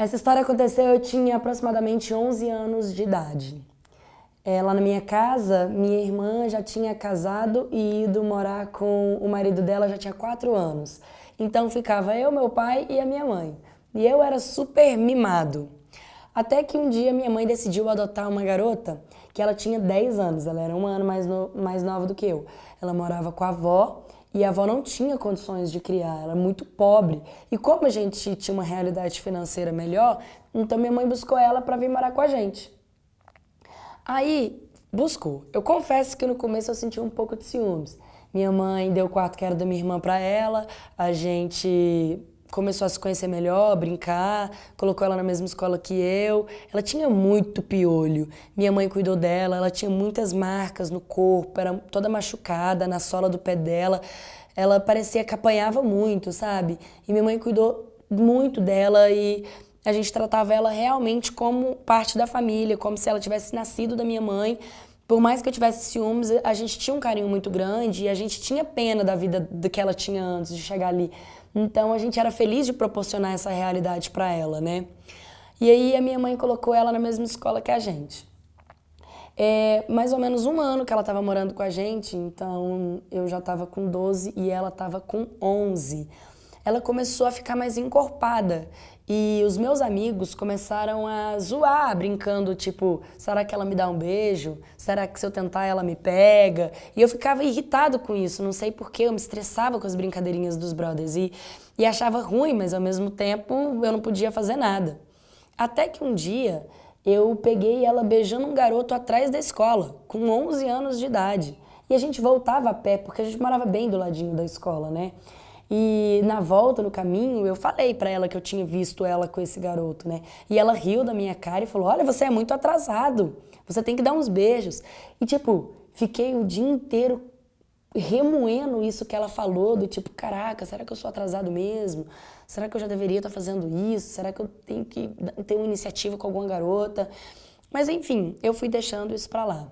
Essa história aconteceu, eu tinha aproximadamente 11 anos de idade. É, lá na minha casa, minha irmã já tinha casado e ido morar com o marido dela, já tinha 4 anos. Então ficava eu, meu pai e a minha mãe. E eu era super mimado. Até que um dia minha mãe decidiu adotar uma garota que ela tinha 10 anos, ela era um ano mais, no, mais nova do que eu. Ela morava com a avó e a avó não tinha condições de criar, era muito pobre. E como a gente tinha uma realidade financeira melhor, então minha mãe buscou ela para vir morar com a gente. Aí, buscou. Eu confesso que no começo eu senti um pouco de ciúmes. Minha mãe deu o quarto que era da minha irmã para ela, a gente começou a se conhecer melhor, brincar, colocou ela na mesma escola que eu. Ela tinha muito piolho. Minha mãe cuidou dela, ela tinha muitas marcas no corpo, era toda machucada na sola do pé dela. Ela parecia que apanhava muito, sabe? E minha mãe cuidou muito dela e a gente tratava ela realmente como parte da família, como se ela tivesse nascido da minha mãe. Por mais que eu tivesse ciúmes, a gente tinha um carinho muito grande e a gente tinha pena da vida que ela tinha antes de chegar ali. Então a gente era feliz de proporcionar essa realidade para ela, né? E aí a minha mãe colocou ela na mesma escola que a gente. É mais ou menos um ano que ela estava morando com a gente, então eu já estava com 12 e ela estava com 11 ela começou a ficar mais encorpada. E os meus amigos começaram a zoar, brincando, tipo, será que ela me dá um beijo? Será que se eu tentar ela me pega? E eu ficava irritado com isso, não sei porquê, eu me estressava com as brincadeirinhas dos brothers e, e achava ruim, mas ao mesmo tempo eu não podia fazer nada. Até que um dia eu peguei ela beijando um garoto atrás da escola, com 11 anos de idade. E a gente voltava a pé, porque a gente morava bem do ladinho da escola, né? E na volta, no caminho, eu falei para ela que eu tinha visto ela com esse garoto, né? E ela riu da minha cara e falou: Olha, você é muito atrasado, você tem que dar uns beijos. E tipo, fiquei o dia inteiro remoendo isso que ela falou, do tipo, caraca, será que eu sou atrasado mesmo? Será que eu já deveria estar tá fazendo isso? Será que eu tenho que ter uma iniciativa com alguma garota? Mas enfim, eu fui deixando isso para lá.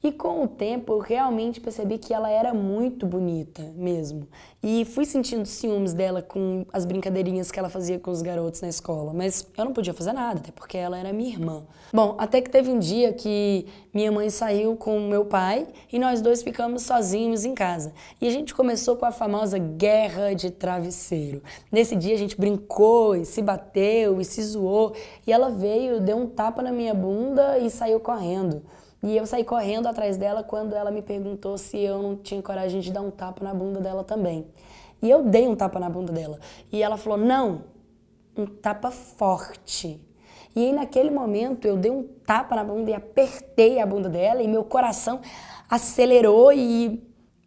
E com o tempo eu realmente percebi que ela era muito bonita mesmo. E fui sentindo ciúmes dela com as brincadeirinhas que ela fazia com os garotos na escola, mas eu não podia fazer nada, até porque ela era minha irmã. Bom, até que teve um dia que minha mãe saiu com meu pai e nós dois ficamos sozinhos em casa. E a gente começou com a famosa guerra de travesseiro. Nesse dia a gente brincou e se bateu e se zoou, e ela veio, deu um tapa na minha bunda e saiu correndo. E eu saí correndo atrás dela quando ela me perguntou se eu não tinha coragem de dar um tapa na bunda dela também. E eu dei um tapa na bunda dela. E ela falou: não, um tapa forte. E aí, naquele momento, eu dei um tapa na bunda e apertei a bunda dela, e meu coração acelerou e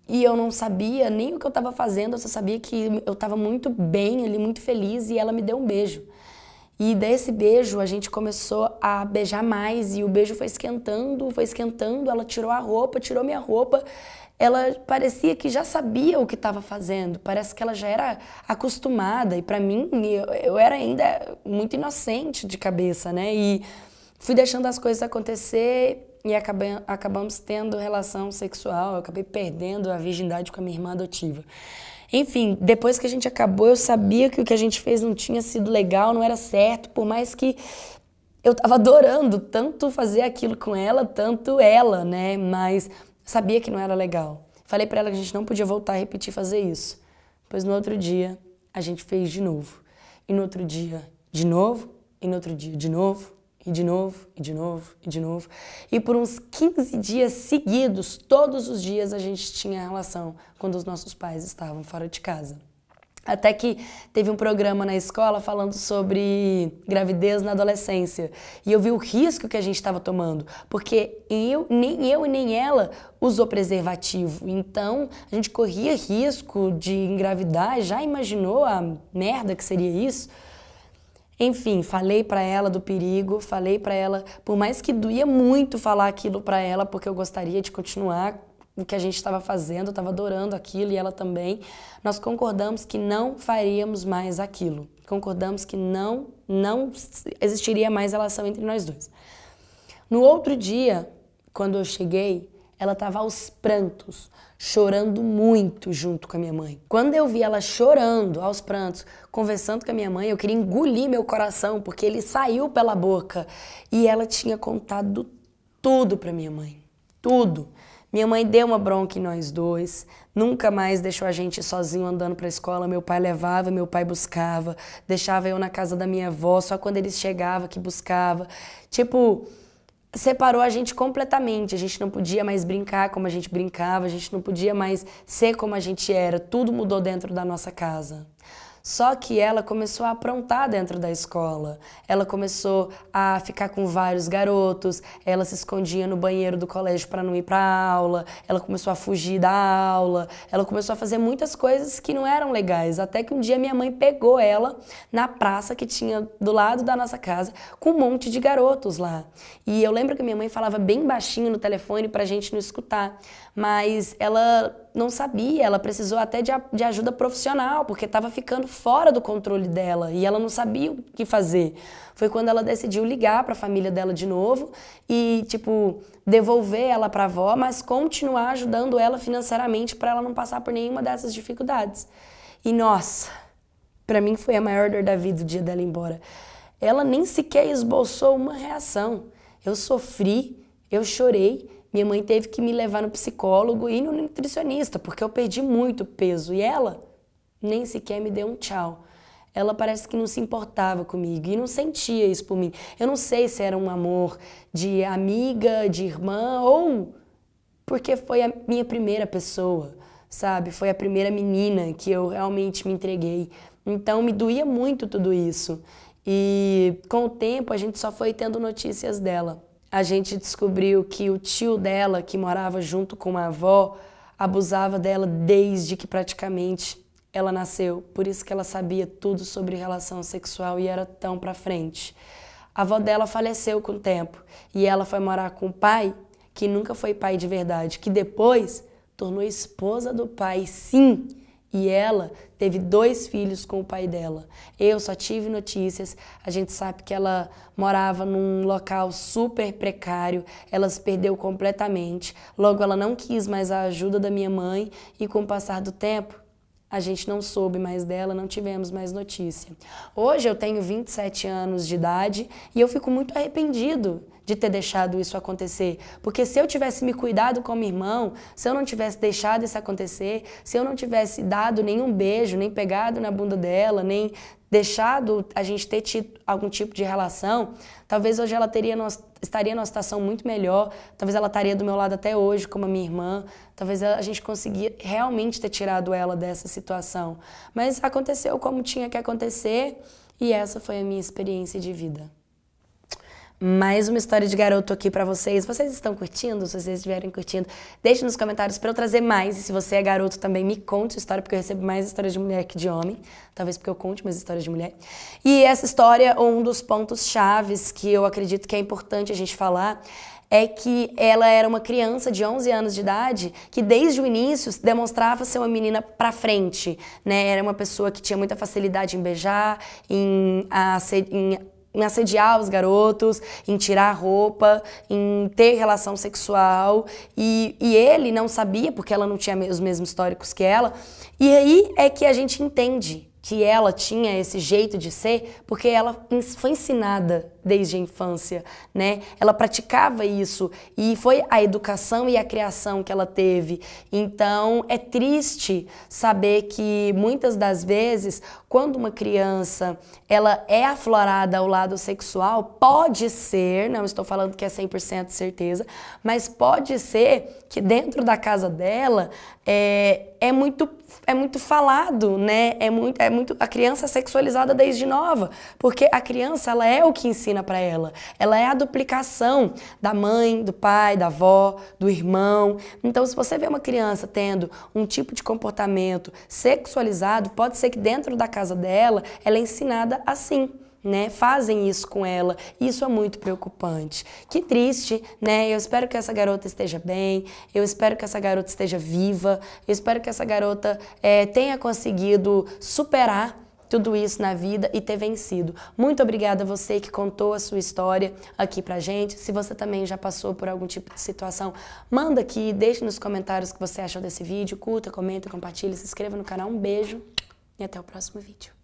e eu não sabia nem o que eu estava fazendo, eu só sabia que eu estava muito bem ali, muito feliz, e ela me deu um beijo. E desse beijo a gente começou a beijar mais e o beijo foi esquentando, foi esquentando. Ela tirou a roupa, tirou minha roupa. Ela parecia que já sabia o que estava fazendo. Parece que ela já era acostumada e para mim eu, eu era ainda muito inocente de cabeça, né? E fui deixando as coisas acontecer e acabei, acabamos tendo relação sexual. Eu acabei perdendo a virgindade com a minha irmã adotiva. Enfim, depois que a gente acabou, eu sabia que o que a gente fez não tinha sido legal, não era certo, por mais que eu tava adorando tanto fazer aquilo com ela, tanto ela, né? Mas sabia que não era legal. Falei para ela que a gente não podia voltar a repetir fazer isso. Pois no outro dia, a gente fez de novo. E no outro dia, de novo, e no outro dia, de novo e de novo, e de novo, e de novo. E por uns 15 dias seguidos, todos os dias a gente tinha relação quando os nossos pais estavam fora de casa. Até que teve um programa na escola falando sobre gravidez na adolescência. E eu vi o risco que a gente estava tomando, porque eu, nem eu e nem ela usou preservativo. Então, a gente corria risco de engravidar, já imaginou a merda que seria isso? Enfim, falei para ela do perigo, falei para ela, por mais que doía muito falar aquilo para ela, porque eu gostaria de continuar o que a gente estava fazendo, eu estava adorando aquilo e ela também, nós concordamos que não faríamos mais aquilo. Concordamos que não, não existiria mais relação entre nós dois. No outro dia, quando eu cheguei, ela estava aos prantos, chorando muito junto com a minha mãe. Quando eu vi ela chorando aos prantos, conversando com a minha mãe, eu queria engolir meu coração porque ele saiu pela boca e ela tinha contado tudo para minha mãe. Tudo. Minha mãe deu uma bronca em nós dois, nunca mais deixou a gente sozinho andando para a escola. Meu pai levava, meu pai buscava, deixava eu na casa da minha avó, só quando ele chegava que buscava. Tipo, separou a gente completamente. A gente não podia mais brincar como a gente brincava, a gente não podia mais ser como a gente era. Tudo mudou dentro da nossa casa. Só que ela começou a aprontar dentro da escola. Ela começou a ficar com vários garotos, ela se escondia no banheiro do colégio para não ir para aula, ela começou a fugir da aula, ela começou a fazer muitas coisas que não eram legais. Até que um dia minha mãe pegou ela na praça que tinha do lado da nossa casa, com um monte de garotos lá. E eu lembro que minha mãe falava bem baixinho no telefone para a gente não escutar, mas ela não sabia, ela precisou até de, de ajuda profissional, porque estava ficando fora do controle dela e ela não sabia o que fazer. Foi quando ela decidiu ligar para a família dela de novo e, tipo, devolver ela para a avó, mas continuar ajudando ela financeiramente para ela não passar por nenhuma dessas dificuldades. E nossa, para mim foi a maior dor da vida o dia dela ir embora. Ela nem sequer esboçou uma reação. Eu sofri, eu chorei, minha mãe teve que me levar no psicólogo e no nutricionista, porque eu perdi muito peso. E ela nem sequer me deu um tchau. Ela parece que não se importava comigo e não sentia isso por mim. Eu não sei se era um amor de amiga, de irmã ou porque foi a minha primeira pessoa, sabe? Foi a primeira menina que eu realmente me entreguei. Então me doía muito tudo isso. E com o tempo a gente só foi tendo notícias dela a gente descobriu que o tio dela, que morava junto com a avó, abusava dela desde que praticamente ela nasceu. Por isso que ela sabia tudo sobre relação sexual e era tão pra frente. A avó dela faleceu com o tempo e ela foi morar com o pai, que nunca foi pai de verdade, que depois tornou esposa do pai, sim, e ela teve dois filhos com o pai dela. Eu só tive notícias. A gente sabe que ela morava num local super precário, ela se perdeu completamente. Logo, ela não quis mais a ajuda da minha mãe, e com o passar do tempo, a gente não soube mais dela, não tivemos mais notícia. Hoje eu tenho 27 anos de idade e eu fico muito arrependido de ter deixado isso acontecer. Porque se eu tivesse me cuidado como irmão, se eu não tivesse deixado isso acontecer, se eu não tivesse dado nenhum beijo, nem pegado na bunda dela, nem deixado a gente ter tido algum tipo de relação, talvez hoje ela teria estaria numa situação muito melhor, talvez ela estaria do meu lado até hoje, como a minha irmã, talvez a gente conseguia realmente ter tirado ela dessa situação. Mas aconteceu como tinha que acontecer, e essa foi a minha experiência de vida mais uma história de garoto aqui para vocês. Vocês estão curtindo? Se vocês estiverem curtindo, deixe nos comentários para eu trazer mais. E se você é garoto também, me conte sua história, porque eu recebo mais histórias de mulher que de homem. Talvez porque eu conte mais histórias de mulher. E essa história, um dos pontos chaves que eu acredito que é importante a gente falar, é que ela era uma criança de 11 anos de idade que desde o início demonstrava ser uma menina para frente, né? Era uma pessoa que tinha muita facilidade em beijar, em, a, em em assediar os garotos, em tirar roupa, em ter relação sexual. E, e ele não sabia, porque ela não tinha os mesmos históricos que ela. E aí é que a gente entende que ela tinha esse jeito de ser, porque ela foi ensinada desde a infância, né? Ela praticava isso e foi a educação e a criação que ela teve. Então é triste saber que muitas das vezes, quando uma criança ela é aflorada ao lado sexual, pode ser, não estou falando que é 100% certeza, mas pode ser que dentro da casa dela é, é muito é muito falado, né? É muito é muito a criança é sexualizada desde nova, porque a criança ela é o que ensina ensina para ela. Ela é a duplicação da mãe, do pai, da avó, do irmão. Então, se você vê uma criança tendo um tipo de comportamento sexualizado, pode ser que dentro da casa dela ela é ensinada assim. Né, fazem isso com ela. Isso é muito preocupante. Que triste, né? Eu espero que essa garota esteja bem, eu espero que essa garota esteja viva, eu espero que essa garota é, tenha conseguido superar tudo isso na vida e ter vencido. Muito obrigada a você que contou a sua história aqui pra gente. Se você também já passou por algum tipo de situação, manda aqui, deixe nos comentários o que você achou desse vídeo, curta, comenta, compartilha, se inscreva no canal. Um beijo e até o próximo vídeo.